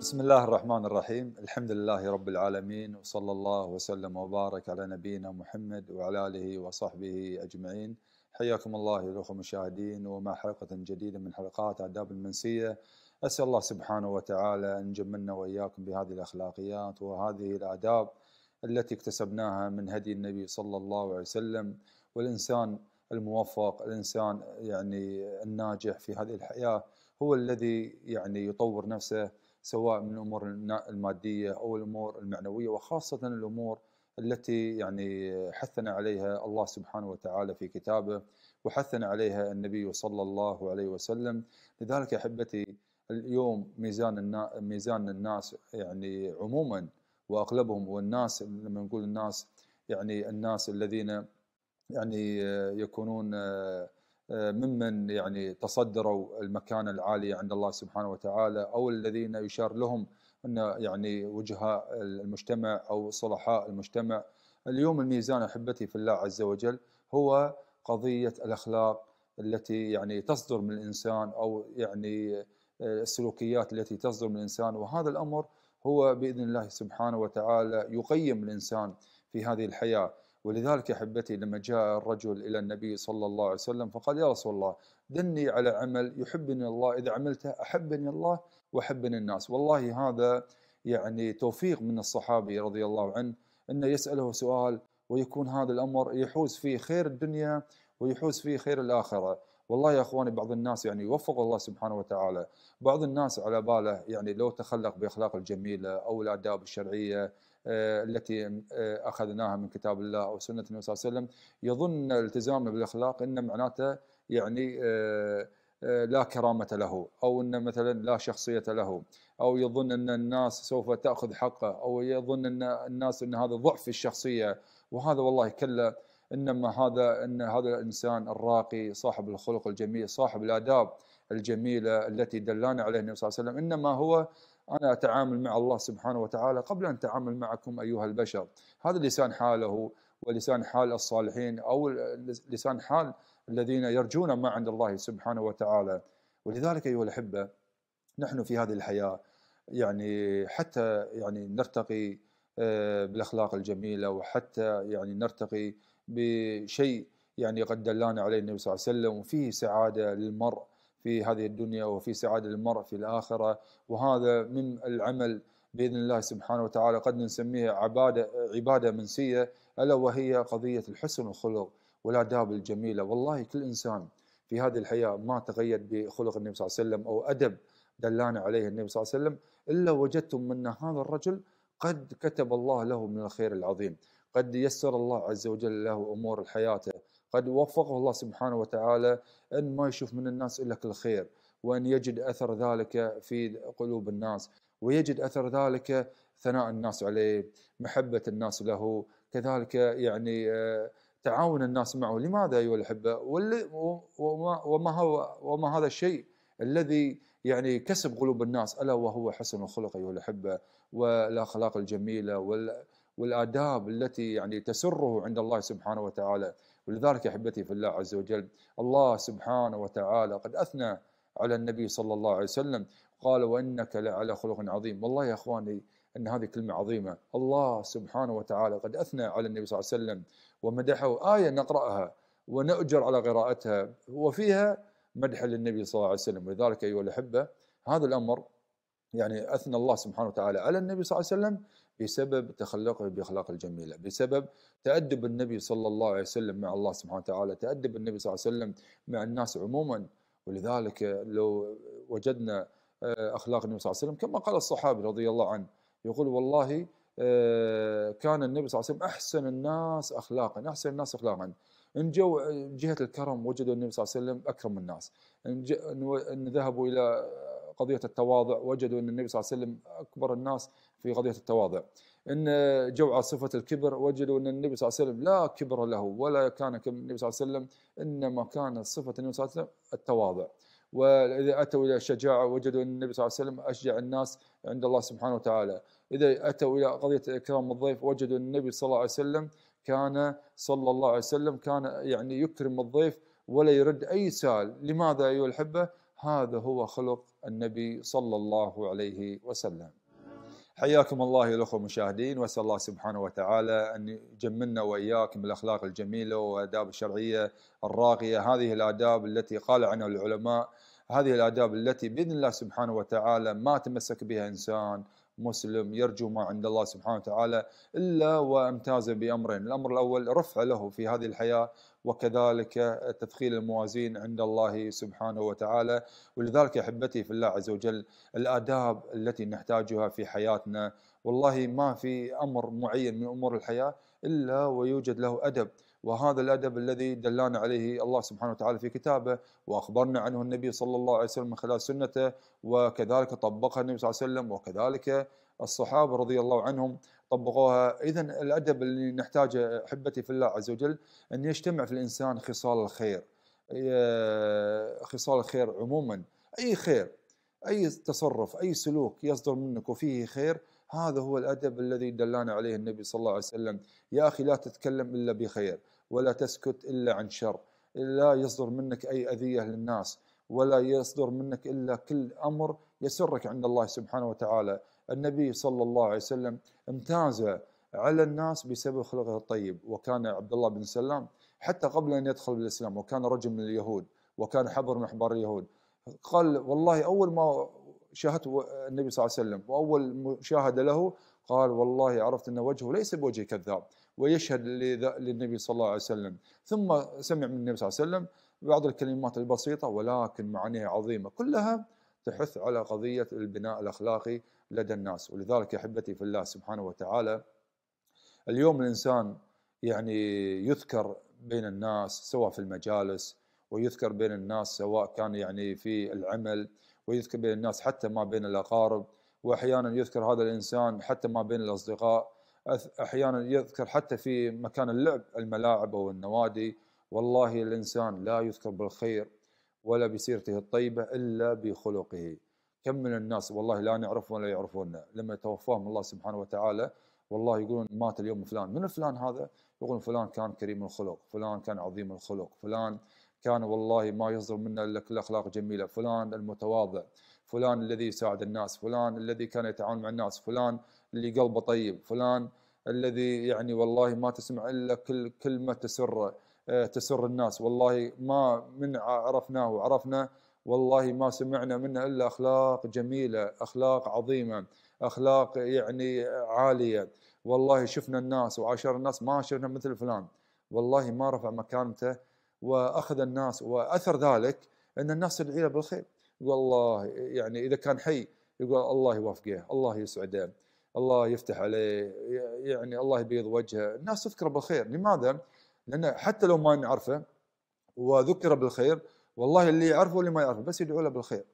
بسم الله الرحمن الرحيم الحمد لله رب العالمين وصلى الله وسلم وبارك على نبينا محمد وعلى آله وصحبه أجمعين حياكم الله يا الأخوة المشاهدين ومع حلقة جديدة من حلقات آداب المنسية أسأل الله سبحانه وتعالى أن يجملنا وإياكم بهذه الأخلاقيات وهذه الآداب التي اكتسبناها من هدي النبي صلى الله عليه وسلم والإنسان الموفق الإنسان يعني الناجح في هذه الحياة هو الذي يعني يطور نفسه سواء من الامور الماديه او الامور المعنويه وخاصه الامور التي يعني حثنا عليها الله سبحانه وتعالى في كتابه وحثنا عليها النبي صلى الله عليه وسلم لذلك احبتي اليوم ميزان ميزان الناس يعني عموما واغلبهم والناس لما نقول الناس يعني الناس الذين يعني يكونون آه، ممن يعني تصدروا المكانة العالية عند الله سبحانه وتعالى أو الذين يشار لهم أن يعني وجهاء المجتمع أو صلحاء المجتمع اليوم الميزان أحبتي في الله عز وجل هو قضية الأخلاق التي يعني تصدر من الإنسان أو يعني آه، السلوكيات التي تصدر من الإنسان وهذا الأمر هو بإذن الله سبحانه وتعالى يقيم الإنسان في هذه الحياة ولذلك يا احبتي لما جاء الرجل الى النبي صلى الله عليه وسلم فقال يا رسول الله دلني على عمل يحبني الله اذا عملته احبني الله واحبني الناس، والله هذا يعني توفيق من الصحابي رضي الله عنه انه يساله سؤال ويكون هذا الامر يحوز فيه خير الدنيا ويحوز فيه خير الاخره، والله يا اخواني بعض الناس يعني يوفق الله سبحانه وتعالى، بعض الناس على باله يعني لو تخلق باخلاق الجميله او الاداب الشرعيه آه، التي آه، اخذناها من كتاب الله او سنه النبي صلى الله عليه وسلم يظن التزامنا بالاخلاق ان معناته يعني آه، لا كرامة له أو أن مثلا لا شخصية له أو يظن أن الناس سوف تأخذ حقه أو يظن أن الناس أن هذا ضعف الشخصية وهذا والله كلا إنما هذا أن هذا الإنسان الراقي صاحب الخلق الجميل صاحب الآداب الجميلة التي دلانا عليه النبي صلى الله عليه وسلم إنما هو أنا أتعامل مع الله سبحانه وتعالى قبل أن أتعامل معكم أيها البشر هذا لسان حاله ولسان حال الصالحين أو لسان حال الذين يرجون ما عند الله سبحانه وتعالى ولذلك أيها الأحبة نحن في هذه الحياة يعني حتى يعني نرتقي آه، بالأخلاق الجميلة وحتى يعني نرتقي بشيء يعني قد دلانا عليه النبي صلى الله عليه وسلم وفيه سعادة للمرء في هذه الدنيا وفي سعادة المرء في الآخرة وهذا من العمل بإذن الله سبحانه وتعالى قد نسميها عبادة, عبادة منسية ألا وهي قضية الحسن الخلق والآداب الجميلة والله كل إنسان في هذه الحياة ما تقيد بخلق النبي صلى الله عليه وسلم أو أدب دلانا عليه النبي صلى الله عليه وسلم إلا وجدتم من هذا الرجل قد كتب الله له من الخير العظيم قد يسر الله عز وجل له أمور حياته قد وفقه الله سبحانه وتعالى أن ما يشوف من الناس إلا كل خير وأن يجد أثر ذلك في قلوب الناس ويجد أثر ذلك ثناء الناس عليه محبة الناس له كذلك يعني آه، تعاون الناس معه لماذا أيها الأحبة وما, هو وما هذا الشيء الذي يعني كسب قلوب الناس ألا وهو حسن الخلق أيها الأحبة والأخلاق الجميلة والأداب التي يعني تسره عند الله سبحانه وتعالى ولذلك احبتي في الله عز وجل الله سبحانه وتعالى قد اثنى على النبي صلى الله عليه وسلم قال وانك لعلى خلق عظيم والله يا اخواني ان هذه كلمه عظيمه الله سبحانه وتعالى قد اثنى على النبي صلى الله عليه وسلم ومدحه ايه نقراها ونؤجر على قراءتها وفيها مدح للنبي صلى الله عليه وسلم ولذلك ايها الاحبه هذا الامر يعني اثنى الله سبحانه وتعالى على النبي صلى الله عليه وسلم بسبب تخلقه بأخلاق الجميلة بسبب تأدب النبي صلى الله عليه وسلم مع الله سبحانه وتعالى تأدب النبي صلى الله عليه وسلم مع الناس عموما ولذلك لو وجدنا آه، أخلاق النبي صلى الله عليه وسلم كما قال الصحابي رضي الله عنه يقول والله آه، كان النبي صلى الله عليه وسلم أحسن الناس أخلاقا أحسن الناس أخلاقا ان جو جهه الكرم وجدوا النبي صلى الله عليه وسلم اكرم الناس ان, ان ذهبوا الى قضيه التواضع وجدوا ان النبي صلى الله عليه وسلم اكبر الناس في قضيه التواضع ان جوع صفه الكبر وجدوا ان النبي صلى الله عليه وسلم لا كبر له ولا كان النبي صلى الله عليه وسلم انما كان صفه النبي صلى الله عليه وسلم التواضع واذا اتوا الى الشجاعه وجدوا ان النبي صلى الله عليه وسلم اشجع الناس عند الله سبحانه وتعالى، اذا اتوا الى قضيه اكرام الضيف وجدوا ان النبي صلى الله عليه وسلم كان صلى الله عليه وسلم كان يعني يكرم الضيف ولا يرد اي سؤال، لماذا ايها الاحبه؟ هذا هو خلق النبي صلى الله عليه وسلم حياكم الله يا الاخوه المشاهدين واسال الله سبحانه وتعالى ان يجملنا واياكم بالاخلاق الجميله والاداب الشرعيه الراقيه، هذه الاداب التي قال عنها العلماء، هذه الاداب التي باذن الله سبحانه وتعالى ما تمسك بها انسان مسلم يرجو ما عند الله سبحانه وتعالى إلا وامتاز بأمرين الأمر الأول رفع له في هذه الحياة وكذلك تثقيل الموازين عند الله سبحانه وتعالى ولذلك أحبتي في الله عز وجل الآداب التي نحتاجها في حياتنا والله ما في أمر معين من أمور الحياة إلا ويوجد له أدب وهذا الادب الذي دلانا عليه الله سبحانه وتعالى في كتابه واخبرنا عنه النبي صلى الله عليه وسلم من خلال سنته وكذلك طبقها النبي صلى الله عليه وسلم وكذلك الصحابه رضي الله عنهم طبقوها اذا الادب اللي نحتاجه احبتي في الله عز وجل ان يجتمع في الانسان خصال الخير خصال الخير عموما اي خير اي تصرف اي سلوك يصدر منك وفيه خير هذا هو الأدب الذي دلنا عليه النبي صلى الله عليه وسلم يا أخي لا تتكلم إلا بخير ولا تسكت إلا عن شر لا يصدر منك أي أذية للناس ولا يصدر منك إلا كل أمر يسرك عند الله سبحانه وتعالى النبي صلى الله عليه وسلم امتاز على الناس بسبب خلقه الطيب وكان عبد الله بن سلام حتى قبل أن يدخل بالإسلام وكان رجل من اليهود وكان حبر من أحبار اليهود قال والله أول ما شاهدت النبي صلى الله عليه وسلم وأول مشاهدة له قال والله عرفت أن وجهه ليس بوجه كذاب ويشهد للنبي صلى الله عليه وسلم ثم سمع من النبي صلى الله عليه وسلم بعض الكلمات البسيطة ولكن معانيها عظيمة كلها تحث على قضية البناء الأخلاقي لدى الناس ولذلك أحبتي في الله سبحانه وتعالى اليوم الإنسان يعني يذكر بين الناس سواء في المجالس ويذكر بين الناس سواء كان يعني في العمل ويذكر بين الناس حتى ما بين الأقارب وأحيانا يذكر هذا الإنسان حتى ما بين الأصدقاء أحيانا يذكر حتى في مكان اللعب الملاعب أو النوادي والله الإنسان لا يذكر بالخير ولا بسيرته الطيبة إلا بخلقه كم من الناس والله لا نعرفهم ولا يعرفوننا لما توفاهم الله سبحانه وتعالى والله يقولون مات اليوم فلان من فلان هذا يقولون فلان كان كريم الخلق فلان كان عظيم الخلق فلان كان والله ما يصدر منه الا كل اخلاق جميله فلان المتواضع فلان الذي يساعد الناس فلان الذي كان يتعاون مع الناس فلان اللي قلبه طيب فلان الذي يعني والله ما تسمع الا كل كلمه تسره آه، تسر الناس والله ما من عرفناه وعرفنا والله ما سمعنا منه الا اخلاق جميله اخلاق عظيمه اخلاق يعني عاليه والله شفنا الناس وعاشر الناس ما شفنا مثل فلان والله ما رفع مكانته واخذ الناس واثر ذلك ان الناس تدعي له بالخير والله يعني اذا كان حي يقول الله يوفقه الله يسعده الله يفتح عليه يعني الله يبيض وجهه الناس تذكره بالخير لماذا لان حتى لو ما نعرفه وذكر بالخير والله اللي يعرفه واللي ما يعرفه بس يدعو له بالخير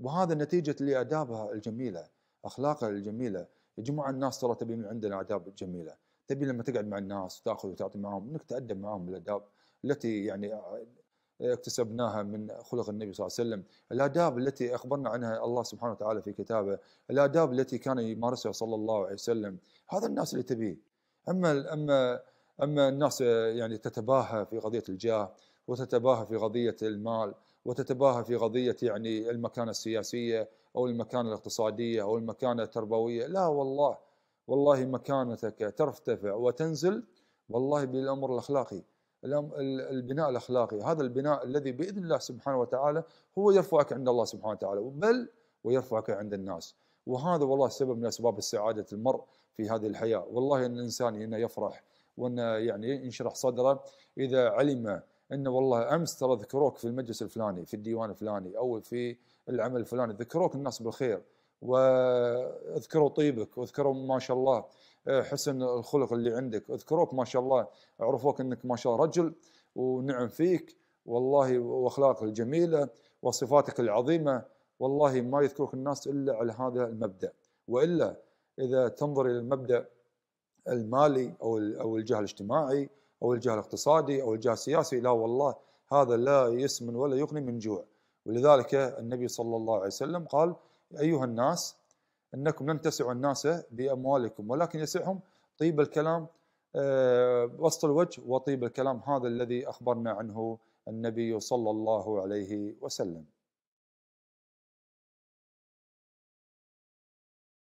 وهذا نتيجه لادابها الجميله اخلاقها الجميله يا جماعه الناس ترى تبي من عندنا اداب جميله تبي لما تقعد مع الناس وتاخذ وتعطي معهم انك تادب معهم بالاداب التي يعني آه، اكتسبناها من خلق النبي صلى الله عليه وسلم الآداب التي أخبرنا عنها الله سبحانه وتعالى في كتابه الآداب التي كان يمارسها صلى الله عليه وسلم هذا الناس اللي تبيه أما أما أما الناس آه، يعني تتباهى في قضية الجاه وتتباهى في قضية المال وتتباهى في قضية يعني المكانة السياسية أو المكانة الاقتصادية أو المكانة التربوية لا والله والله مكانتك ترتفع وتنزل والله بالأمر الأخلاقي البناء الاخلاقي، هذا البناء الذي باذن الله سبحانه وتعالى هو يرفعك عند الله سبحانه وتعالى بل ويرفعك عند الناس، وهذا والله سبب من اسباب سعاده المرء في هذه الحياه، والله ان الانسان انه يفرح وانه يعني ينشرح صدره اذا علم انه والله امس ترى ذكروك في المجلس الفلاني، في الديوان الفلاني او في العمل الفلاني، ذكروك الناس بالخير واذكروا طيبك واذكروا ما شاء الله إيه، حسن الخلق اللي عندك اذكروك ما شاء الله عرفوك انك ما شاء الله رجل ونعم فيك والله واخلاقك الجميله وصفاتك العظيمه والله ما يذكرك الناس الا على هذا المبدا والا اذا تنظر الى المبدا المالي او او الجهه الاجتماعي او الجهه الاقتصادي او الجهه السياسي لا والله هذا لا يسمن ولا يغني من جوع ولذلك النبي صلى الله عليه وسلم قال ايها الناس انكم لن تسعوا الناس باموالكم ولكن يسعهم طيب الكلام آه، وسط الوجه وطيب الكلام هذا الذي اخبرنا عنه النبي صلى الله عليه وسلم